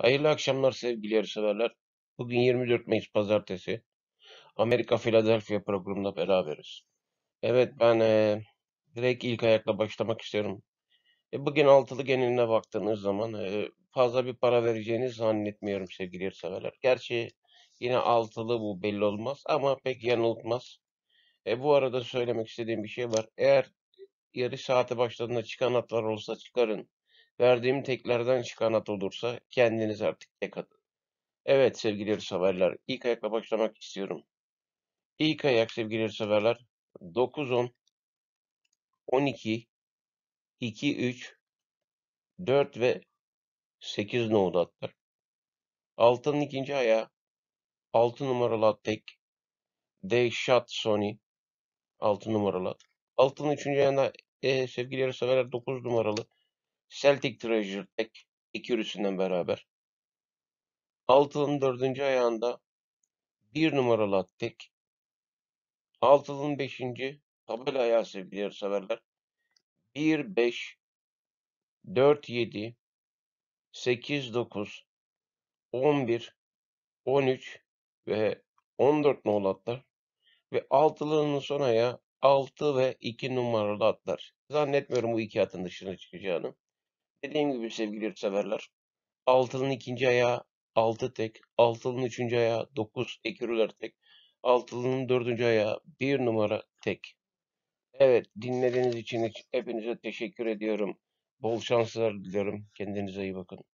Hayırlı akşamlar sevgili yarışseverler. Bugün 24 Mayıs Pazartesi. Amerika Philadelphia programında beraberiz. Evet ben e, direkt ilk ayakla başlamak istiyorum. E, bugün altılı geneline baktığınız zaman e, fazla bir para vereceğini zannetmiyorum sevgili yarışseverler. Gerçi yine altılı bu belli olmaz ama pek yanıltmaz. E, bu arada söylemek istediğim bir şey var. Eğer yarış saati başladığında çıkan atlar olsa çıkarın. Verdiğim teklerden çıkan at olursa kendiniz artık tek atın. Evet sevgili yarışseverler ilk ayakla başlamak istiyorum. İlk ayak sevgili yarışseverler 9 10 12 2 3 4 ve 8 no'da atlar. Altının ikinci ayağı 6 numaralı at tek. shot Sony 6 numaralı at. Altının üçüncü ayağında e, sevgili yarışseverler 9 numaralı Celtic Treasure Tech ikilisinden beraber. Altının dördüncü ayağında bir numaralı at tek. beşinci tabel ayağı sevgili severler. 1, 5, 4, 7, 8, 9, 11, 13 ve 14 nolu atlar ve altılının son ayağı 6 ve 2 numaralı atlar. Zannetmiyorum bu iki atın dışına çıkacağını. Dediğim gibi sevgili severler. Altının ikinci ayağı 6 tek, altının üçüncü ayağı 9 ekürüler tek, altının dördüncü ayağı 1 numara tek. Evet dinlediğiniz için hepinize teşekkür ediyorum. Bol şanslar diliyorum. Kendinize iyi bakın.